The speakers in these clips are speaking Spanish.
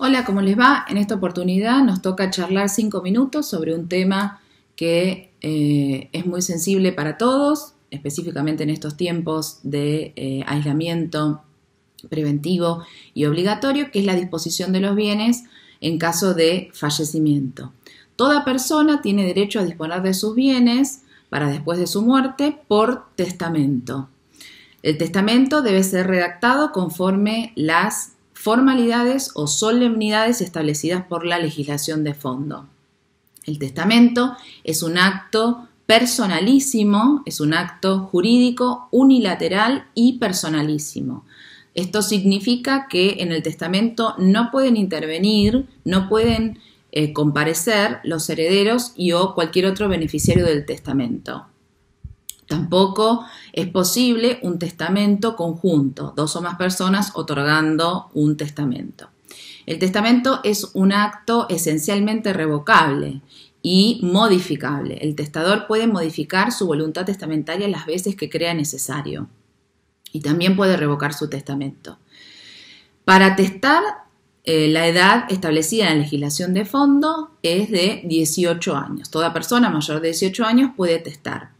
Hola, ¿cómo les va? En esta oportunidad nos toca charlar cinco minutos sobre un tema que eh, es muy sensible para todos, específicamente en estos tiempos de eh, aislamiento preventivo y obligatorio, que es la disposición de los bienes en caso de fallecimiento. Toda persona tiene derecho a disponer de sus bienes para después de su muerte por testamento. El testamento debe ser redactado conforme las formalidades o solemnidades establecidas por la legislación de fondo. El testamento es un acto personalísimo, es un acto jurídico unilateral y personalísimo. Esto significa que en el testamento no pueden intervenir, no pueden eh, comparecer los herederos y o cualquier otro beneficiario del testamento. Tampoco es posible un testamento conjunto, dos o más personas otorgando un testamento. El testamento es un acto esencialmente revocable y modificable. El testador puede modificar su voluntad testamentaria las veces que crea necesario y también puede revocar su testamento. Para testar, eh, la edad establecida en la legislación de fondo es de 18 años. Toda persona mayor de 18 años puede testar.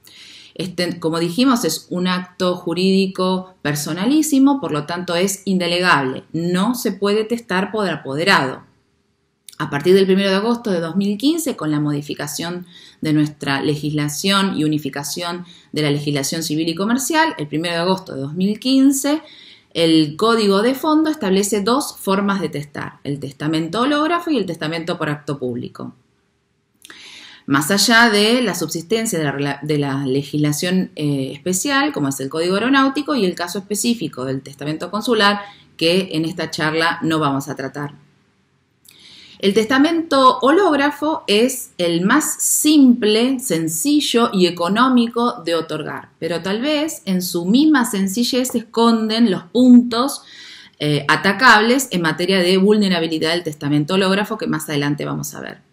Este, como dijimos, es un acto jurídico personalísimo, por lo tanto es indelegable. No se puede testar por apoderado. A partir del 1 de agosto de 2015, con la modificación de nuestra legislación y unificación de la legislación civil y comercial, el 1 de agosto de 2015, el Código de Fondo establece dos formas de testar, el testamento hológrafo y el testamento por acto público. Más allá de la subsistencia de la, legislación eh, especial, como es el Código Aeronáutico, y el caso específico del testamento consular, que en esta charla no vamos a tratar. El testamento hológrafo es el más simple, sencillo y económico de otorgar, pero tal vez en su misma sencillez se esconden los puntos eh, atacables en materia de vulnerabilidad del testamento hológrafo que más adelante vamos a ver.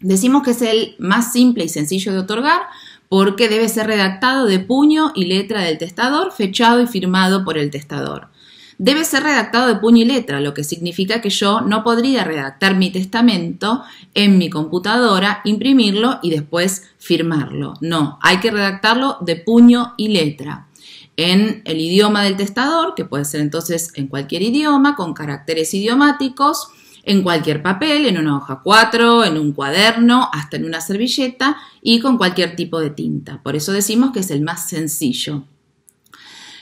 Decimos que es el más simple y sencillo de otorgar porque debe ser redactado de puño y letra del testador, fechado y firmado por el testador. Debe ser redactado de puño y letra, lo que significa que yo no podría redactar mi testamento en mi computadora, imprimirlo y después firmarlo. No, hay que redactarlo de puño y letra. En el idioma del testador, que puede ser entonces en cualquier idioma, con caracteres idiomáticos, en cualquier papel, en una hoja 4, en un cuaderno, hasta en una servilleta y con cualquier tipo de tinta. Por eso decimos que es el más sencillo.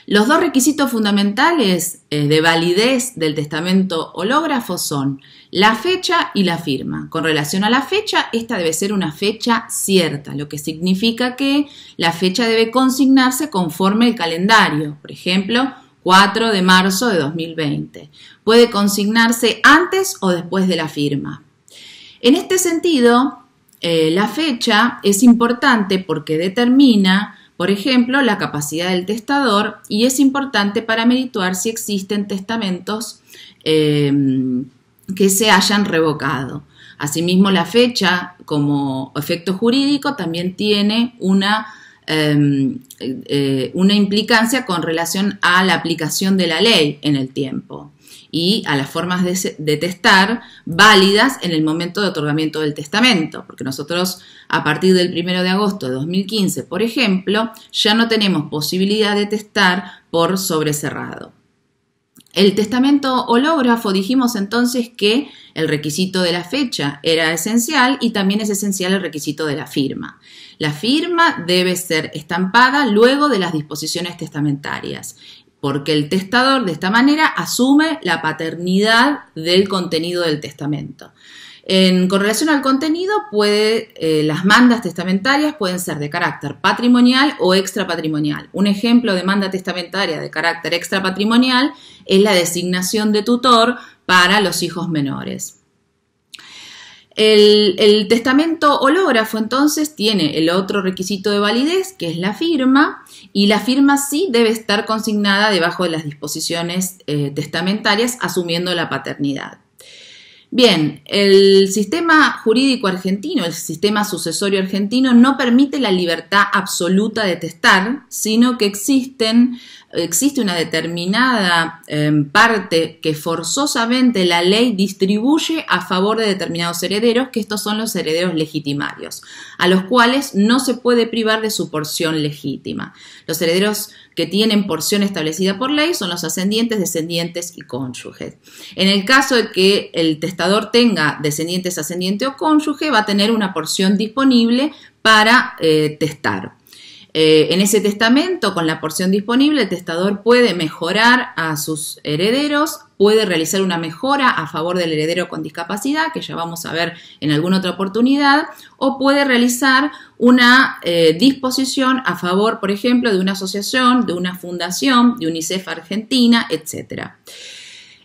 Los dos requisitos fundamentales eh, de validez del testamento hológrafo son la fecha y la firma. Con relación a la fecha, esta debe ser una fecha cierta, lo que significa que la fecha debe consignarse conforme el calendario. Por ejemplo, 4 de marzo de 2020. Puede consignarse antes o después de la firma. En este sentido, eh, la fecha es importante porque determina, por ejemplo, la capacidad del testador y es importante para merituar si existen testamentos em, que se hayan revocado. Asimismo, la fecha como efecto jurídico también tiene una Em, eh, una implicancia con relación a la aplicación de la ley en el tiempo y a las formas de, testar válidas en el momento de otorgamiento del testamento, porque nosotros a partir del 1 de agosto de 2015, por ejemplo, ya no tenemos posibilidad de testar por sobrecerrado. El testamento hológrafo dijimos entonces que el requisito de la fecha era esencial y también es esencial el requisito de la firma. La firma debe ser estampada luego de las disposiciones testamentarias, porque el testador de esta manera asume la paternidad del contenido del testamento. En, con relación al contenido, eh, las mandas testamentarias pueden ser de carácter patrimonial o extrapatrimonial. Un ejemplo de manda testamentaria de carácter extrapatrimonial es la designación de tutor para los hijos menores. El, testamento hológrafo entonces tiene el otro requisito de validez, que es la firma, y la firma sí debe estar consignada debajo de las disposiciones eh, testamentarias asumiendo la paternidad. Bien, el sistema jurídico argentino, el sistema sucesorio argentino, no permite la libertad absoluta de testar, sino que existe una determinada em, parte que forzosamente la ley distribuye a favor de determinados herederos, que estos son los herederos legitimarios, a los cuales no se puede privar de su porción legítima. Los herederos que tienen porción establecida por ley son los ascendientes, descendientes y cónyuges. En el caso de que el testador tenga descendientes, ascendientes o cónyuge, va a tener una porción disponible para eh, testar. Eh, en ese testamento, con la porción disponible, el testador puede mejorar a sus herederos, puede realizar una mejora a favor del heredero con discapacidad, que ya vamos a ver en alguna otra oportunidad, o puede realizar una eh, disposición a favor, por ejemplo, de una asociación, de una fundación, de UNICEF Argentina, etcétera.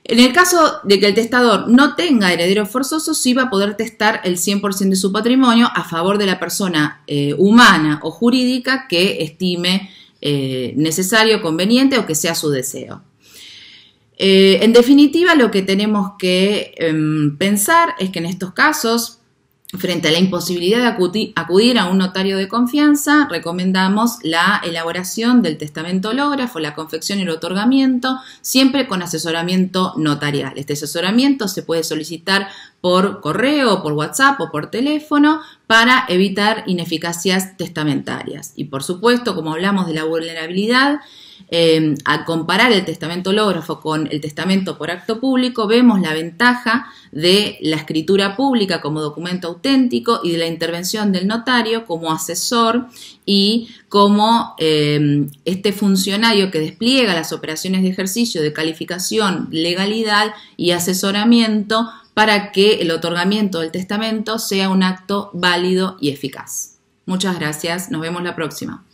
En el caso de que el testador no tenga heredero forzoso, sí va a poder testar el 100% de su patrimonio a favor de la persona eh, humana o jurídica que estime eh, necesario, conveniente o que sea su deseo. Eh, en definitiva, lo que tenemos que em, pensar es que en estos casos Frente a la imposibilidad de acudir a un notario de confianza, recomendamos la elaboración del testamento hológrafo, la confección y el otorgamiento, siempre con asesoramiento notarial. Este asesoramiento se puede solicitar por correo, por WhatsApp o por teléfono para evitar ineficacias testamentarias. Y por supuesto, como hablamos de la vulnerabilidad, eh, em, al comparar el testamento hológrafo con el testamento por acto público, vemos la ventaja de la escritura pública como documento auténtico y de la intervención del notario como asesor y como em, este funcionario que despliega las operaciones de ejercicio de calificación, legalidad y asesoramiento para que el otorgamiento del testamento sea un acto válido y eficaz. Muchas gracias, nos vemos la próxima.